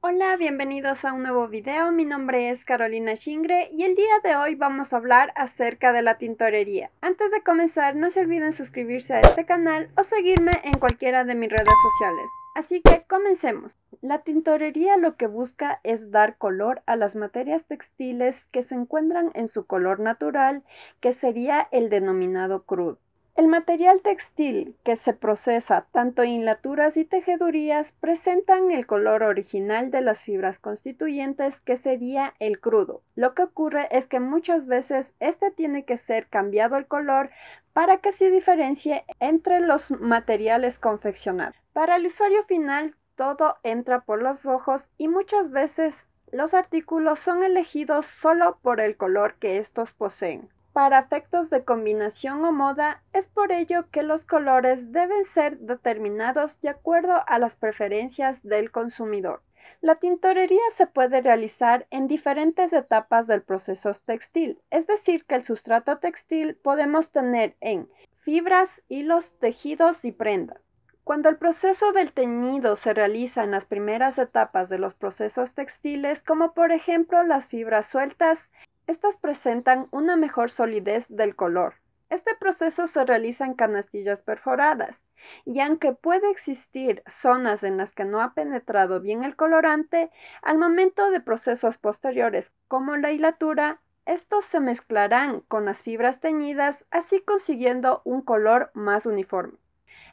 Hola, bienvenidos a un nuevo video. Mi nombre es Carolina Shingre y el día de hoy vamos a hablar acerca de la tintorería. Antes de comenzar, no se olviden suscribirse a este canal o seguirme en cualquiera de mis redes sociales. Así que comencemos. La tintorería lo que busca es dar color a las materias textiles que se encuentran en su color natural, que sería el denominado crudo. El material textil que se procesa tanto en laturas y tejedurías presentan el color original de las fibras constituyentes que sería el crudo. Lo que ocurre es que muchas veces este tiene que ser cambiado el color para que se diferencie entre los materiales confeccionados. Para el usuario final todo entra por los ojos y muchas veces los artículos son elegidos solo por el color que estos poseen. Para efectos de combinación o moda, es por ello que los colores deben ser determinados de acuerdo a las preferencias del consumidor. La tintorería se puede realizar en diferentes etapas del proceso textil, es decir, que el sustrato textil podemos tener en fibras, hilos, tejidos y prenda. Cuando el proceso del teñido se realiza en las primeras etapas de los procesos textiles, como por ejemplo las fibras sueltas, estas presentan una mejor solidez del color. Este proceso se realiza en canastillas perforadas, y aunque puede existir zonas en las que no ha penetrado bien el colorante, al momento de procesos posteriores como la hilatura, estos se mezclarán con las fibras teñidas, así consiguiendo un color más uniforme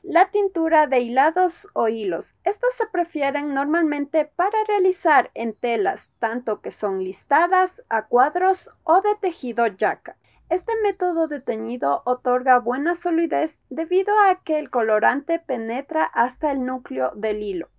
la tintura de hilados o hilos. Estos se prefieren normalmente para realizar en telas, tanto que son listadas, a cuadros o de tejido yaca. Este método de teñido otorga buena solidez debido a que el colorante penetra hasta el núcleo del hilo.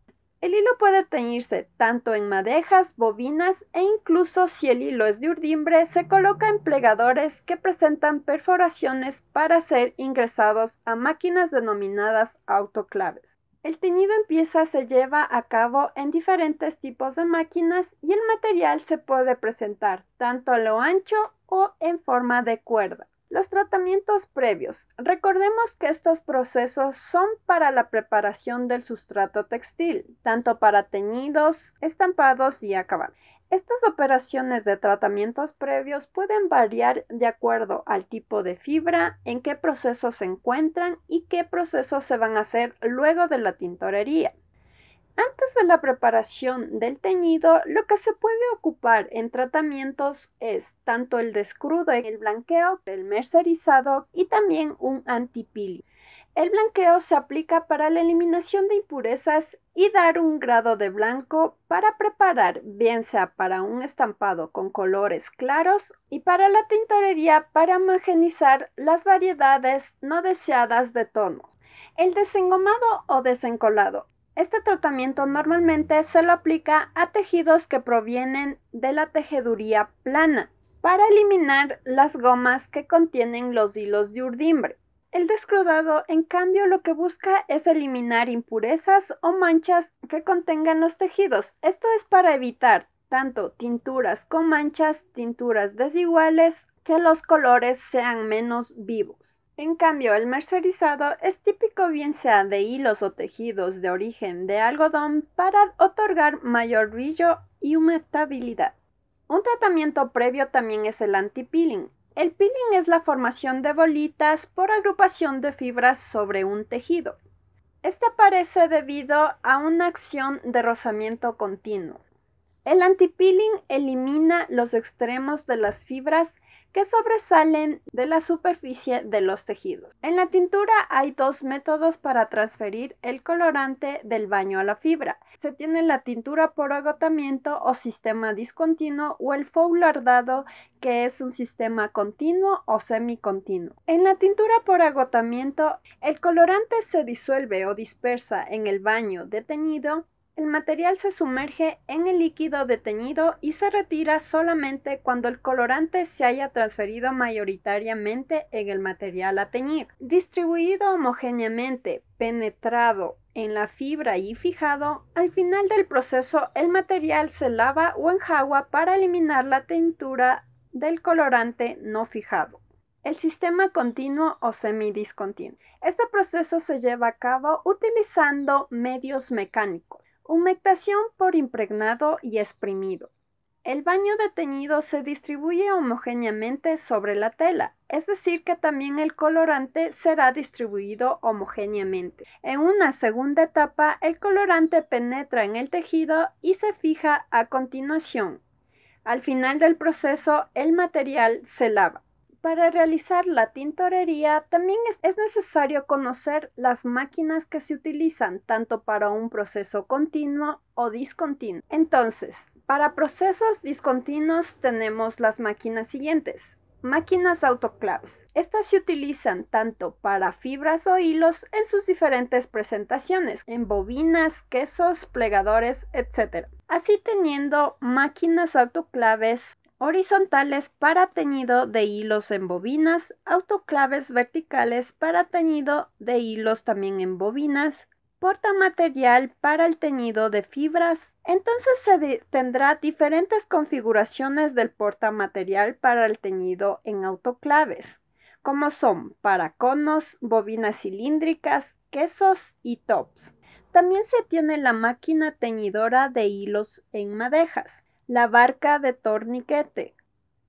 El hilo puede teñirse tanto en madejas, bobinas e incluso si el hilo es de urdimbre, se coloca en plegadores que presentan perforaciones para ser ingresados a máquinas denominadas autoclaves. El teñido en pieza se lleva a cabo en diferentes tipos de máquinas y el material se puede presentar tanto a lo ancho o en forma de cuerda. Los tratamientos previos. Recordemos que estos procesos son para la preparación del sustrato textil, tanto para teñidos, estampados y acabados. Estas operaciones de tratamientos previos pueden variar de acuerdo al tipo de fibra, en qué procesos se encuentran y qué procesos se van a hacer luego de la tintorería. Antes de la preparación del teñido, lo que se puede ocupar en tratamientos es tanto el descrudo, el blanqueo, el mercerizado y también un antipili. El blanqueo se aplica para la eliminación de impurezas y dar un grado de blanco para preparar, bien sea para un estampado con colores claros y para la tintorería para homogenizar las variedades no deseadas de tonos. El desengomado o desencolado este tratamiento normalmente se lo aplica a tejidos que provienen de la tejeduría plana para eliminar las gomas que contienen los hilos de urdimbre. El descrudado, en cambio, lo que busca es eliminar impurezas o manchas que contengan los tejidos. Esto es para evitar tanto tinturas con manchas, tinturas desiguales, que los colores sean menos vivos. En cambio, el mercerizado es típico bien sea de hilos o tejidos de origen de algodón para otorgar mayor brillo y humectabilidad. Un tratamiento previo también es el anti-peeling. El peeling es la formación de bolitas por agrupación de fibras sobre un tejido. Este aparece debido a una acción de rozamiento continuo. El antipeeling elimina los extremos de las fibras que sobresalen de la superficie de los tejidos. En la tintura hay dos métodos para transferir el colorante del baño a la fibra. Se tiene la tintura por agotamiento o sistema discontinuo o el foulardado que es un sistema continuo o semicontinuo. En la tintura por agotamiento, el colorante se disuelve o dispersa en el baño detenido el material se sumerge en el líquido detenido y se retira solamente cuando el colorante se haya transferido mayoritariamente en el material a teñir. Distribuido homogéneamente, penetrado en la fibra y fijado, al final del proceso el material se lava o enjagua para eliminar la tintura del colorante no fijado. El sistema continuo o semidiscontinuo. Este proceso se lleva a cabo utilizando medios mecánicos. Humectación por impregnado y exprimido. El baño de teñido se distribuye homogéneamente sobre la tela, es decir, que también el colorante será distribuido homogéneamente. En una segunda etapa, el colorante penetra en el tejido y se fija a continuación. Al final del proceso, el material se lava. Para realizar la tintorería también es necesario conocer las máquinas que se utilizan tanto para un proceso continuo o discontinuo. Entonces, para procesos discontinuos tenemos las máquinas siguientes. Máquinas autoclaves. Estas se utilizan tanto para fibras o hilos en sus diferentes presentaciones, en bobinas, quesos, plegadores, etc. Así teniendo máquinas autoclaves horizontales para teñido de hilos en bobinas, autoclaves verticales para teñido de hilos también en bobinas, porta material para el teñido de fibras. Entonces se tendrá diferentes configuraciones del porta material para el teñido en autoclaves, como son para conos, bobinas cilíndricas, quesos y tops. También se tiene la máquina teñidora de hilos en madejas la barca de torniquete.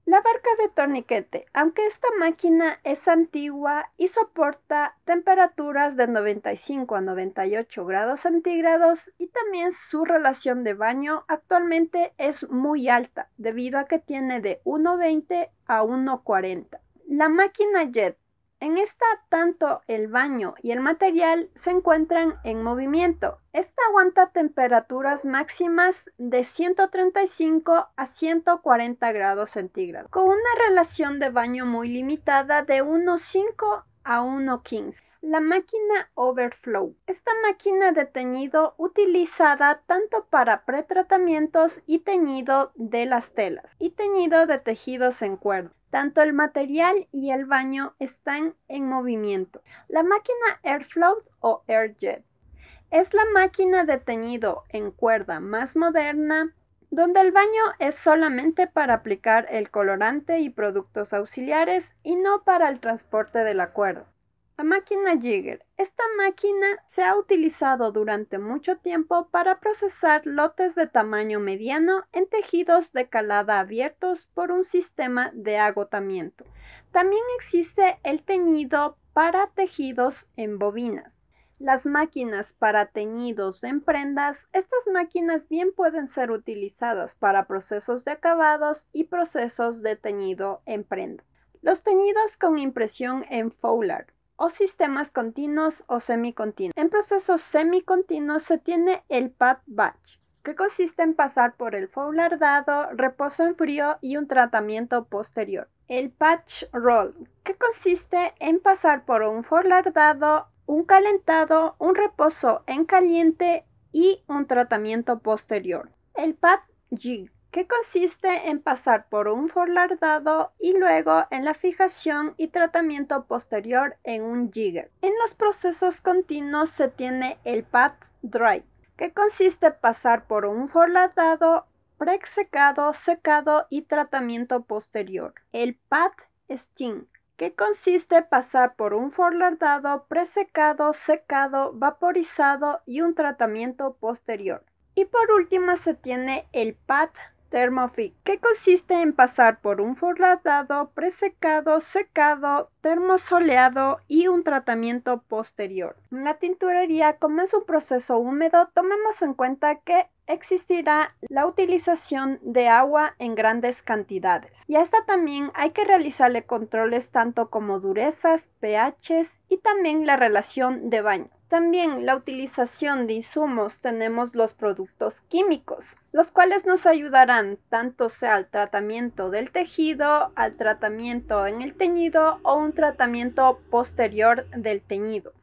La barca de torniquete, aunque esta máquina es antigua y soporta temperaturas de 95 a 98 grados centígrados y también su relación de baño actualmente es muy alta debido a que tiene de 1,20 a 1,40. La máquina jet en esta, tanto el baño y el material se encuentran en movimiento. Esta aguanta temperaturas máximas de 135 a 140 grados centígrados, con una relación de baño muy limitada de 1,5 a 1,15. La máquina Overflow. Esta máquina de teñido utilizada tanto para pretratamientos y teñido de las telas y teñido de tejidos en cuerda. Tanto el material y el baño están en movimiento. La máquina Airflow o Airjet es la máquina de teñido en cuerda más moderna donde el baño es solamente para aplicar el colorante y productos auxiliares y no para el transporte de la cuerda. La máquina Jigger esta máquina se ha utilizado durante mucho tiempo para procesar lotes de tamaño mediano en tejidos de calada abiertos por un sistema de agotamiento. También existe el teñido para tejidos en bobinas. Las máquinas para teñidos en prendas, estas máquinas bien pueden ser utilizadas para procesos de acabados y procesos de teñido en prenda. Los teñidos con impresión en Fowler o sistemas continuos o semicontinuos. En procesos semicontinuos se tiene el pad batch, que consiste en pasar por el forlardado reposo en frío y un tratamiento posterior. El patch roll, que consiste en pasar por un forlardado un calentado, un reposo en caliente y un tratamiento posterior. El pad jig, que consiste en pasar por un forlardado y luego en la fijación y tratamiento posterior en un jigger. En los procesos continuos se tiene el pad dry, que consiste pasar por un forlardado, pre-secado, secado y tratamiento posterior. El pad steam, que consiste pasar por un forlardado, presecado, secado, vaporizado y un tratamiento posterior. Y por último se tiene el pad Termofit, que consiste en pasar por un forladado, presecado, secado, termosoleado y un tratamiento posterior. En la tinturería, como es un proceso húmedo, tomemos en cuenta que existirá la utilización de agua en grandes cantidades. Y a esta también hay que realizarle controles tanto como durezas, pHs y también la relación de baño. También la utilización de insumos tenemos los productos químicos, los cuales nos ayudarán tanto sea al tratamiento del tejido, al tratamiento en el teñido o un tratamiento posterior del teñido.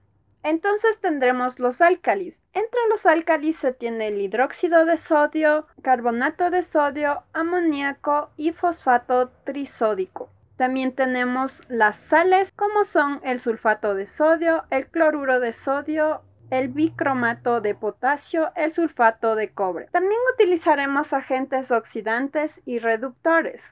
Entonces tendremos los álcalis. Entre los álcalis se tiene el hidróxido de sodio, carbonato de sodio, amoníaco y fosfato trisódico. También tenemos las sales como son el sulfato de sodio, el cloruro de sodio, el bicromato de potasio, el sulfato de cobre. También utilizaremos agentes oxidantes y reductores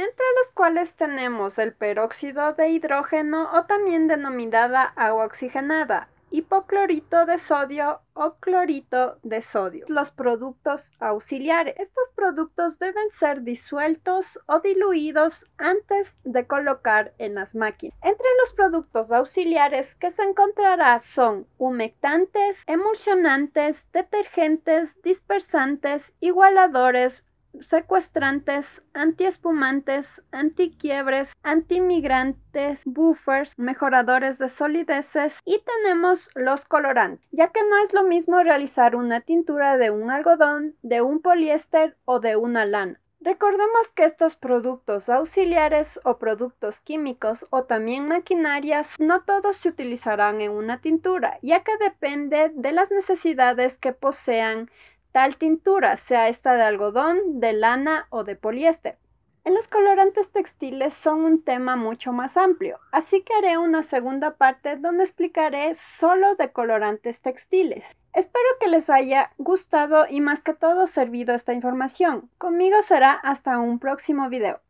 entre los cuales tenemos el peróxido de hidrógeno o también denominada agua oxigenada, hipoclorito de sodio o clorito de sodio. Los productos auxiliares. Estos productos deben ser disueltos o diluidos antes de colocar en las máquinas. Entre los productos auxiliares que se encontrará son humectantes, emulsionantes, detergentes, dispersantes, igualadores, secuestrantes, antiespumantes, antiquiebres, antimigrantes, buffers, mejoradores de solideces y tenemos los colorantes, ya que no es lo mismo realizar una tintura de un algodón, de un poliéster o de una lana. Recordemos que estos productos auxiliares o productos químicos o también maquinarias no todos se utilizarán en una tintura, ya que depende de las necesidades que posean tal tintura, sea esta de algodón, de lana o de poliéster. En los colorantes textiles son un tema mucho más amplio, así que haré una segunda parte donde explicaré solo de colorantes textiles. Espero que les haya gustado y más que todo servido esta información. Conmigo será hasta un próximo video.